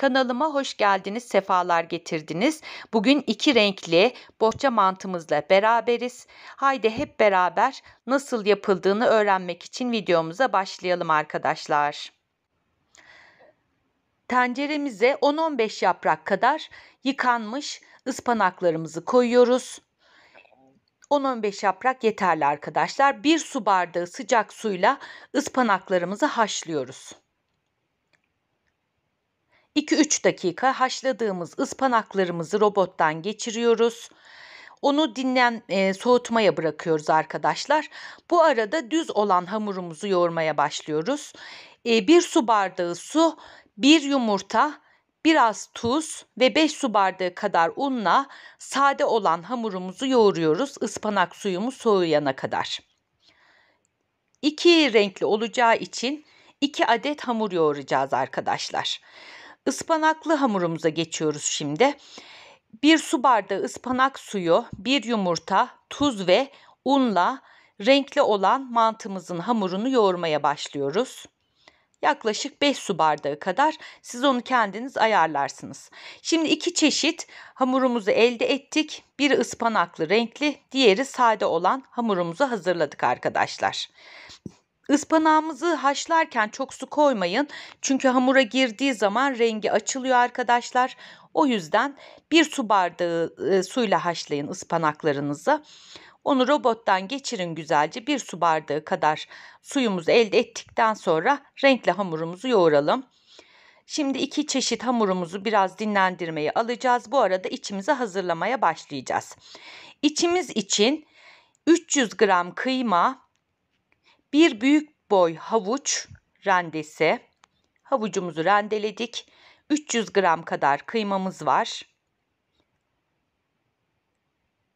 Kanalıma hoş geldiniz, sefalar getirdiniz. Bugün iki renkli bohça mantımızla beraberiz. Haydi hep beraber nasıl yapıldığını öğrenmek için videomuza başlayalım arkadaşlar. Tenceremize 10-15 yaprak kadar yıkanmış ıspanaklarımızı koyuyoruz. 10-15 yaprak yeterli arkadaşlar. 1 su bardağı sıcak suyla ıspanaklarımızı haşlıyoruz. 2-3 dakika haşladığımız ıspanaklarımızı robottan geçiriyoruz. Onu dinlen e, soğutmaya bırakıyoruz arkadaşlar. Bu arada düz olan hamurumuzu yoğurmaya başlıyoruz. E, 1 su bardağı su, 1 yumurta, biraz tuz ve 5 su bardağı kadar unla sade olan hamurumuzu yoğuruyoruz ıspanak suyumuz soğuyana kadar. İki renkli olacağı için 2 adet hamur yoğuracağız arkadaşlar. Ispanaklı hamurumuza geçiyoruz şimdi. Bir su bardağı ıspanak suyu, bir yumurta, tuz ve unla renkli olan mantımızın hamurunu yoğurmaya başlıyoruz. Yaklaşık 5 su bardağı kadar siz onu kendiniz ayarlarsınız. Şimdi iki çeşit hamurumuzu elde ettik. Biri ıspanaklı renkli, diğeri sade olan hamurumuzu hazırladık arkadaşlar. Ispanağımızı haşlarken çok su koymayın. Çünkü hamura girdiği zaman rengi açılıyor arkadaşlar. O yüzden bir su bardağı e, suyla haşlayın ıspanaklarınızı. Onu robottan geçirin güzelce bir su bardağı kadar suyumuzu elde ettikten sonra renkli hamurumuzu yoğuralım. Şimdi iki çeşit hamurumuzu biraz dinlendirmeye alacağız. Bu arada içimizi hazırlamaya başlayacağız. İçimiz için 300 gram kıyma, bir büyük boy havuç rendesi. Havucumuzu rendeledik. 300 gram kadar kıymamız var.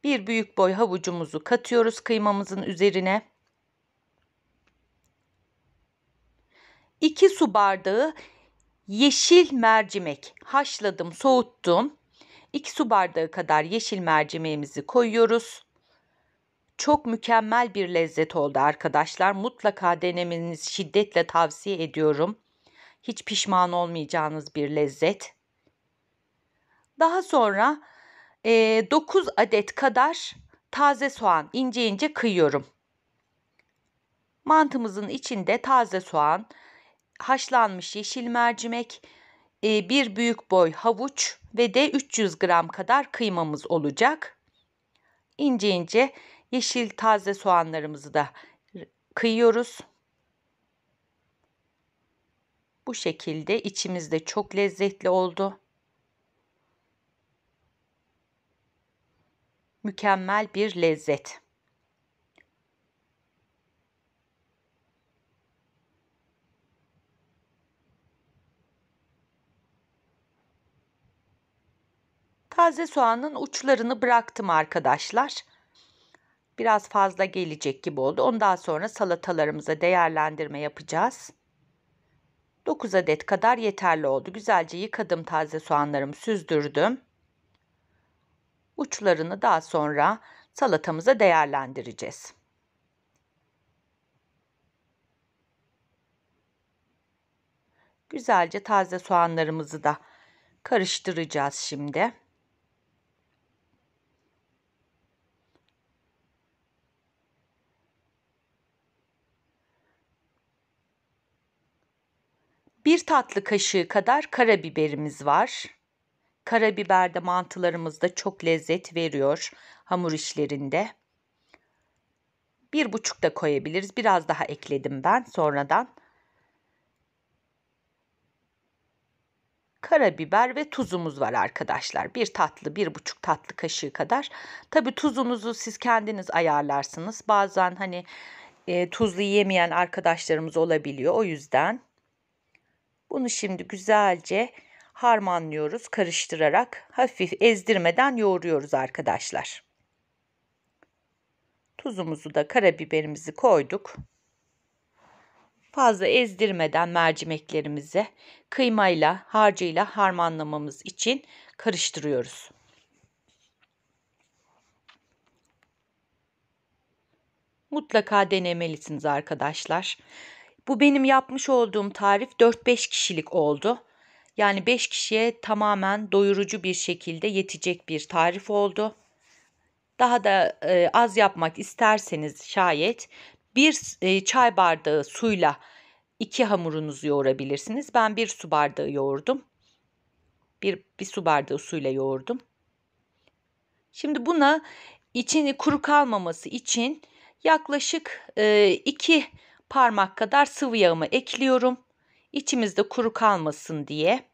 Bir büyük boy havucumuzu katıyoruz kıymamızın üzerine. 2 su bardağı yeşil mercimek haşladım, soğuttum. 2 su bardağı kadar yeşil mercimeğimizi koyuyoruz. Çok mükemmel bir lezzet oldu arkadaşlar. Mutlaka denemenizi şiddetle tavsiye ediyorum. Hiç pişman olmayacağınız bir lezzet. Daha sonra e, 9 adet kadar taze soğan ince ince kıyıyorum. Mantımızın içinde taze soğan, haşlanmış yeşil mercimek, bir büyük boy havuç ve de 300 gram kadar kıymamız olacak. İnce ince Yeşil taze soğanlarımızı da kıyıyoruz. Bu şekilde içimizde çok lezzetli oldu. Mükemmel bir lezzet. Taze soğanın uçlarını bıraktım arkadaşlar biraz fazla gelecek gibi oldu. Ondan sonra salatalarımıza değerlendirme yapacağız. 9 adet kadar yeterli oldu. Güzelce yıkadım taze soğanlarımı süzdürdüm. Uçlarını daha sonra salatamıza değerlendireceğiz. Güzelce taze soğanlarımızı da karıştıracağız şimdi. Bir tatlı kaşığı kadar karabiberimiz var. Karabiber de mantılarımızda çok lezzet veriyor hamur işlerinde. Bir buçuk da koyabiliriz. Biraz daha ekledim ben sonradan. karabiber ve tuzumuz var arkadaşlar. Bir tatlı, bir buçuk tatlı kaşığı kadar. Tabi tuzunuzu siz kendiniz ayarlarsınız. Bazen hani e, tuzlu yemeyen arkadaşlarımız olabiliyor. O yüzden bunu şimdi güzelce harmanlıyoruz karıştırarak hafif ezdirmeden yoğuruyoruz arkadaşlar. Tuzumuzu da karabiberimizi koyduk. Fazla ezdirmeden mercimeklerimizi kıymayla, harcıyla harmanlamamız için karıştırıyoruz. Mutlaka denemelisiniz arkadaşlar. Bu benim yapmış olduğum tarif 4-5 kişilik oldu. Yani 5 kişiye tamamen doyurucu bir şekilde yetecek bir tarif oldu. Daha da e, az yapmak isterseniz şayet bir e, çay bardağı suyla iki hamurunuzu yoğurabilirsiniz. Ben bir su bardağı yoğurdum. Bir, bir su bardağı suyla yoğurdum. Şimdi buna içini kuru kalmaması için yaklaşık 2 e, parmak kadar sıvı yağımı ekliyorum. İçimizde kuru kalmasın diye.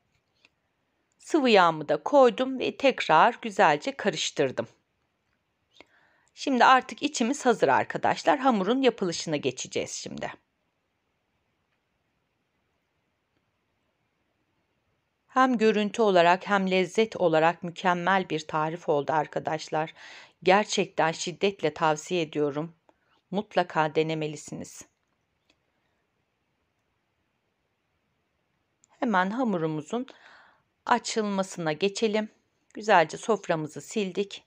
Sıvı yağımı da koydum ve tekrar güzelce karıştırdım. Şimdi artık içimiz hazır arkadaşlar. Hamurun yapılışına geçeceğiz şimdi. Hem görüntü olarak hem lezzet olarak mükemmel bir tarif oldu arkadaşlar. Gerçekten şiddetle tavsiye ediyorum. Mutlaka denemelisiniz. Hemen hamurumuzun açılmasına geçelim. Güzelce soframızı sildik.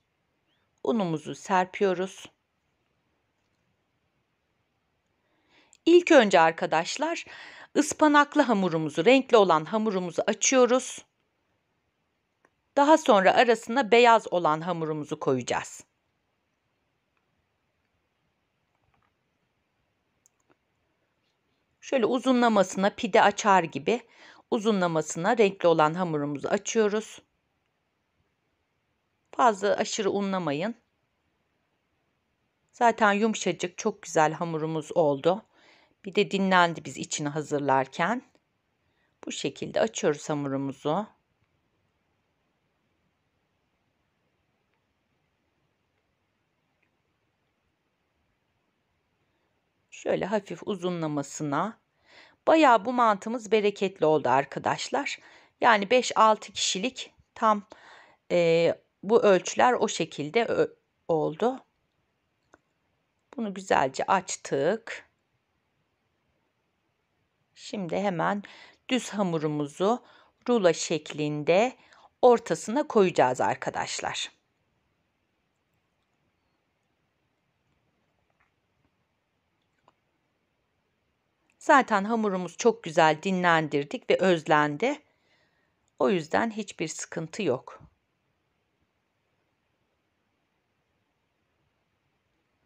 Unumuzu serpiyoruz. İlk önce arkadaşlar ıspanaklı hamurumuzu, renkli olan hamurumuzu açıyoruz. Daha sonra arasına beyaz olan hamurumuzu koyacağız. Şöyle uzunlamasına pide açar gibi uzunlamasına renkli olan hamurumuzu açıyoruz. Fazla aşırı unlamayın. Zaten yumuşacık çok güzel hamurumuz oldu. Bir de dinlendi biz içini hazırlarken. Bu şekilde açıyoruz hamurumuzu. Şöyle hafif uzunlamasına Baya bu mantımız bereketli oldu arkadaşlar. Yani 5-6 kişilik tam e, bu ölçüler o şekilde oldu. Bunu güzelce açtık. Şimdi hemen düz hamurumuzu rula şeklinde ortasına koyacağız arkadaşlar. Zaten hamurumuz çok güzel dinlendirdik ve özlendi. O yüzden hiçbir sıkıntı yok.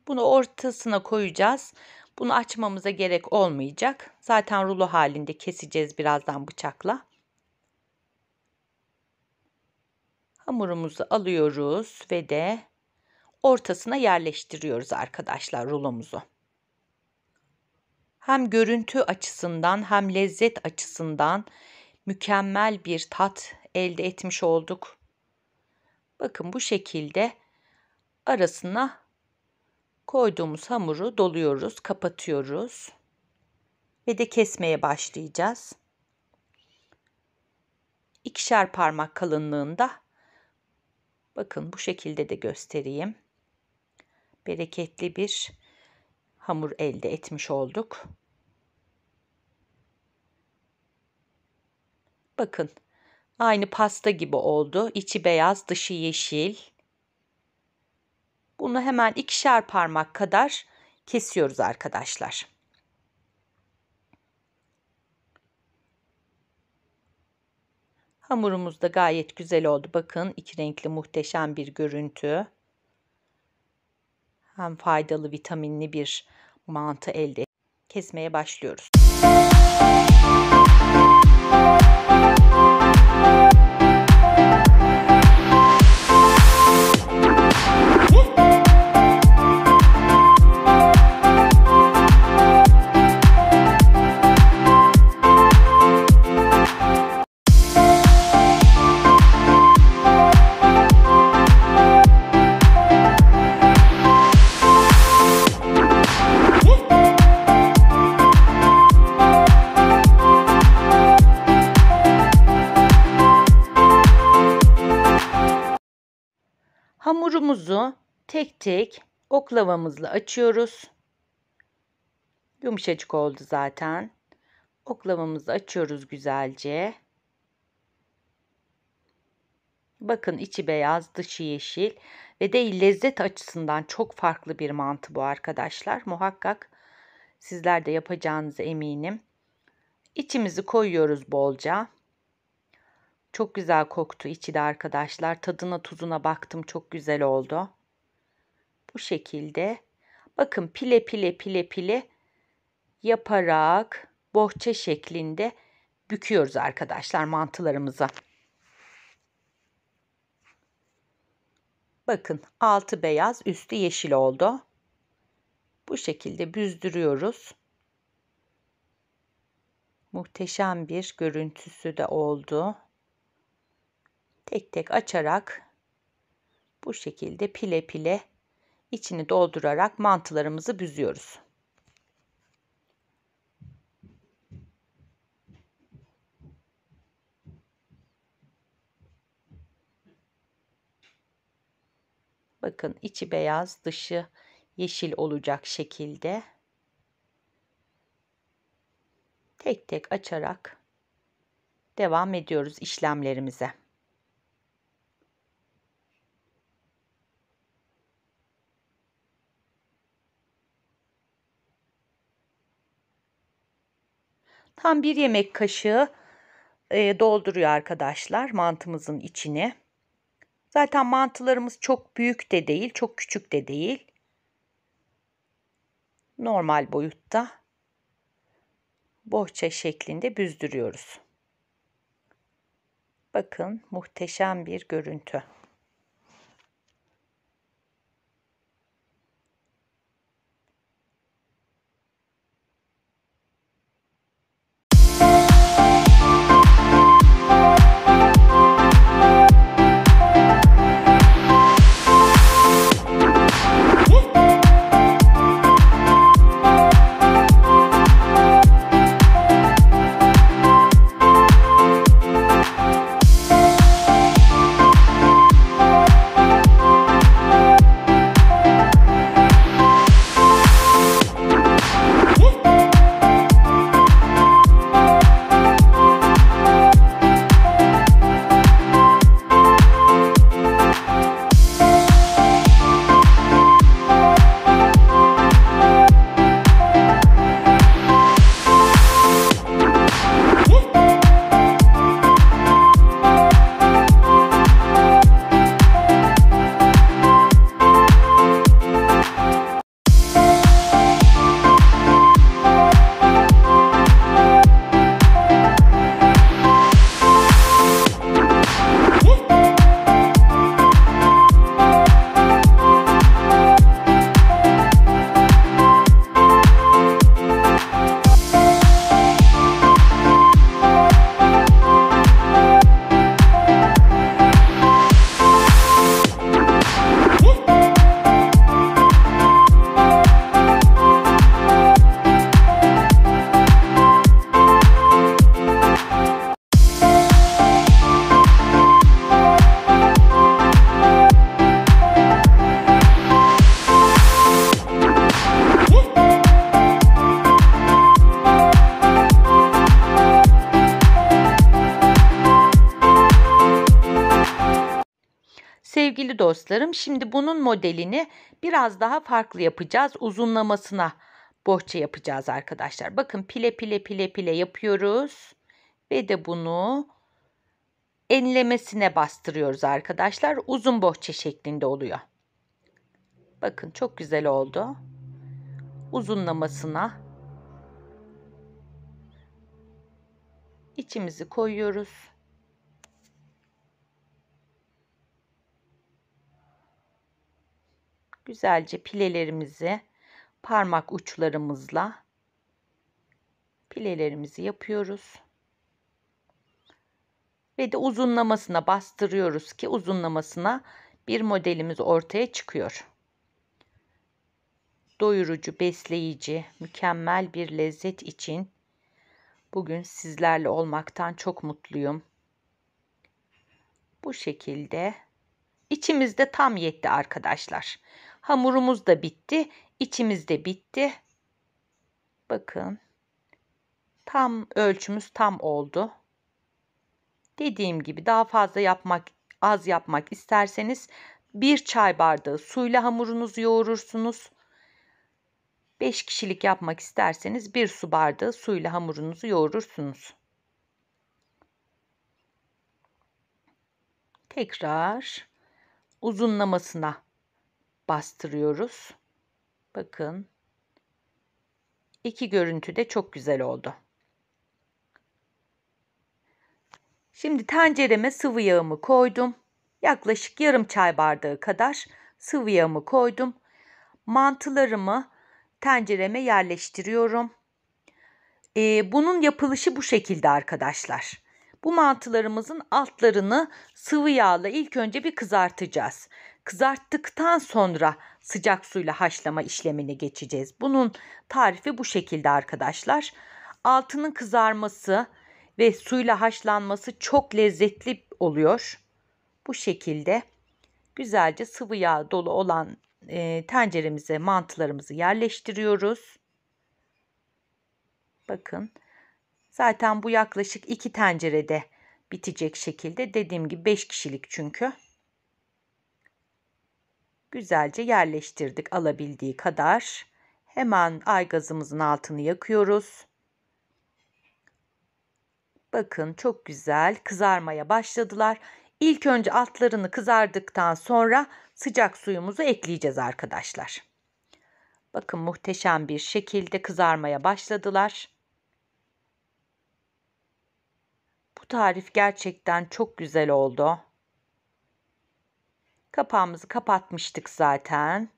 Bunu ortasına koyacağız. Bunu açmamıza gerek olmayacak. Zaten rulo halinde keseceğiz birazdan bıçakla. Hamurumuzu alıyoruz ve de ortasına yerleştiriyoruz arkadaşlar rulomuzu hem görüntü açısından hem lezzet açısından mükemmel bir tat elde etmiş olduk. Bakın bu şekilde arasına koyduğumuz hamuru doluyoruz, kapatıyoruz ve de kesmeye başlayacağız. İkişer parmak kalınlığında bakın bu şekilde de göstereyim. Bereketli bir hamur elde etmiş olduk. Bakın aynı pasta gibi oldu. İçi beyaz dışı yeşil. Bunu hemen ikişer parmak kadar kesiyoruz arkadaşlar. Hamurumuz da gayet güzel oldu. Bakın iki renkli muhteşem bir görüntü hem faydalı vitaminli bir mantı elde kesmeye başlıyoruz. Müzik Hamurumuzu tek tek oklavamızla açıyoruz. Yumuşacık oldu zaten. Oklavamızı açıyoruz güzelce. Bakın içi beyaz, dışı yeşil ve de lezzet açısından çok farklı bir mantı bu arkadaşlar. Muhakkak sizler de yapacağınızı eminim. İçimizi koyuyoruz bolca. Çok güzel koktu içi de arkadaşlar. Tadına tuzuna baktım çok güzel oldu. Bu şekilde bakın pile pile pile pile yaparak bohça şeklinde büküyoruz arkadaşlar mantılarımızı. Bakın altı beyaz üstü yeşil oldu. Bu şekilde büzdürüyoruz. Muhteşem bir görüntüsü de oldu tek tek açarak bu şekilde pile pile içini doldurarak mantılarımızı büzüyoruz. Bakın içi beyaz, dışı yeşil olacak şekilde tek tek açarak devam ediyoruz işlemlerimize. Tam bir yemek kaşığı e, dolduruyor arkadaşlar mantımızın içini. Zaten mantılarımız çok büyük de değil, çok küçük de değil. Normal boyutta bohça şeklinde büzdürüyoruz. Bakın muhteşem bir görüntü. arkadaşlarım. Şimdi bunun modelini biraz daha farklı yapacağız. Uzunlamasına bohça yapacağız arkadaşlar. Bakın pile pile pile pile yapıyoruz. Ve de bunu enlemesine bastırıyoruz arkadaşlar. Uzun bohça şeklinde oluyor. Bakın çok güzel oldu. Uzunlamasına içimizi koyuyoruz. güzelce pilelerimizi parmak uçlarımızla pilelerimizi yapıyoruz. Ve de uzunlamasına bastırıyoruz ki uzunlamasına bir modelimiz ortaya çıkıyor. Doyurucu, besleyici, mükemmel bir lezzet için bugün sizlerle olmaktan çok mutluyum. Bu şekilde içimizde tam yetti arkadaşlar. Hamurumuz da bitti. İçimiz de bitti. Bakın. Tam ölçümüz tam oldu. Dediğim gibi daha fazla yapmak, az yapmak isterseniz bir çay bardağı suyla hamurunuzu yoğurursunuz. 5 kişilik yapmak isterseniz bir su bardağı suyla hamurunuzu yoğurursunuz. Tekrar uzunlamasına bastırıyoruz. Bakın. İki görüntü de çok güzel oldu. Şimdi tencereme sıvı yağımı koydum. Yaklaşık yarım çay bardağı kadar sıvı yağımı koydum. Mantılarımı tencereme yerleştiriyorum. Ee, bunun yapılışı bu şekilde arkadaşlar. Bu mantılarımızın altlarını sıvı yağla ilk önce bir kızartacağız. Kızarttıktan sonra sıcak suyla haşlama işlemine geçeceğiz. Bunun tarifi bu şekilde arkadaşlar. Altının kızarması ve suyla haşlanması çok lezzetli oluyor. Bu şekilde güzelce sıvı yağ dolu olan e, tenceremize mantılarımızı yerleştiriyoruz. Bakın zaten bu yaklaşık iki tencerede bitecek şekilde dediğim gibi 5 kişilik çünkü güzelce yerleştirdik alabildiği kadar. Hemen ay gazımızın altını yakıyoruz. Bakın çok güzel kızarmaya başladılar. İlk önce altlarını kızardıktan sonra sıcak suyumuzu ekleyeceğiz arkadaşlar. Bakın muhteşem bir şekilde kızarmaya başladılar. Bu tarif gerçekten çok güzel oldu. Kapağımızı kapatmıştık zaten.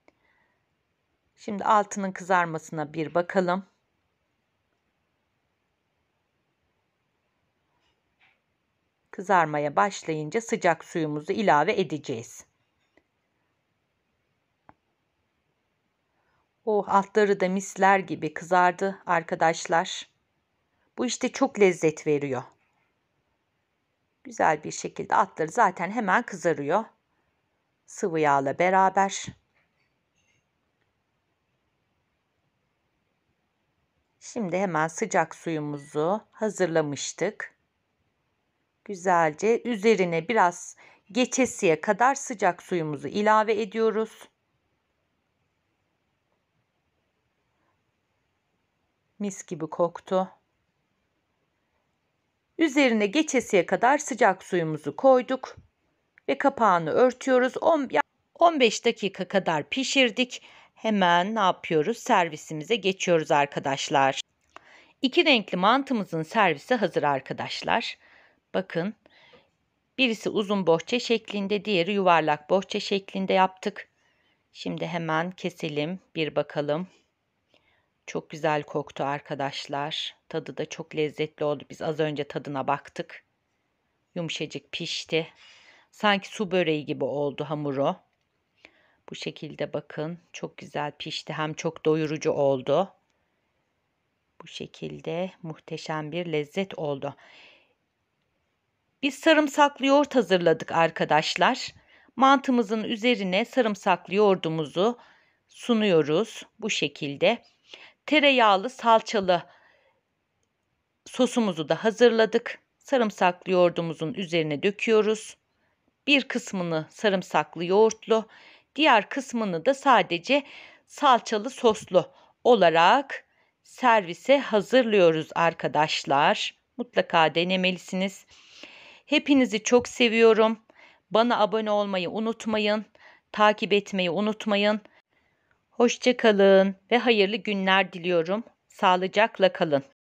Şimdi altının kızarmasına bir bakalım. Kızarmaya başlayınca sıcak suyumuzu ilave edeceğiz. Oh altları da misler gibi kızardı arkadaşlar. Bu işte çok lezzet veriyor. Güzel bir şekilde altları zaten hemen kızarıyor sıvı yağla beraber Şimdi hemen sıcak suyumuzu hazırlamıştık. Güzelce üzerine biraz geçesiye kadar sıcak suyumuzu ilave ediyoruz. Mis gibi koktu. Üzerine geçesiye kadar sıcak suyumuzu koyduk ve kapağını örtüyoruz. 15 dakika kadar pişirdik. Hemen ne yapıyoruz? Servisimize geçiyoruz arkadaşlar. İki renkli mantımızın servisi hazır arkadaşlar. Bakın birisi uzun bohçe şeklinde diğeri yuvarlak bohçe şeklinde yaptık. Şimdi hemen keselim bir bakalım. Çok güzel koktu arkadaşlar. Tadı da çok lezzetli oldu. Biz az önce tadına baktık. Yumuşacık pişti. Sanki su böreği gibi oldu hamuru. Bu şekilde bakın çok güzel pişti hem çok doyurucu oldu. Bu şekilde muhteşem bir lezzet oldu. Biz sarımsaklı yoğurt hazırladık arkadaşlar. Mantımızın üzerine sarımsaklı yoğurdumuzu sunuyoruz bu şekilde. Tereyağlı salçalı sosumuzu da hazırladık. Sarımsaklı yoğurdumuzun üzerine döküyoruz bir kısmını sarımsaklı yoğurtlu, diğer kısmını da sadece salçalı soslu olarak servise hazırlıyoruz arkadaşlar. Mutlaka denemelisiniz. Hepinizi çok seviyorum. Bana abone olmayı unutmayın. Takip etmeyi unutmayın. Hoşçakalın ve hayırlı günler diliyorum. Sağlıcakla kalın.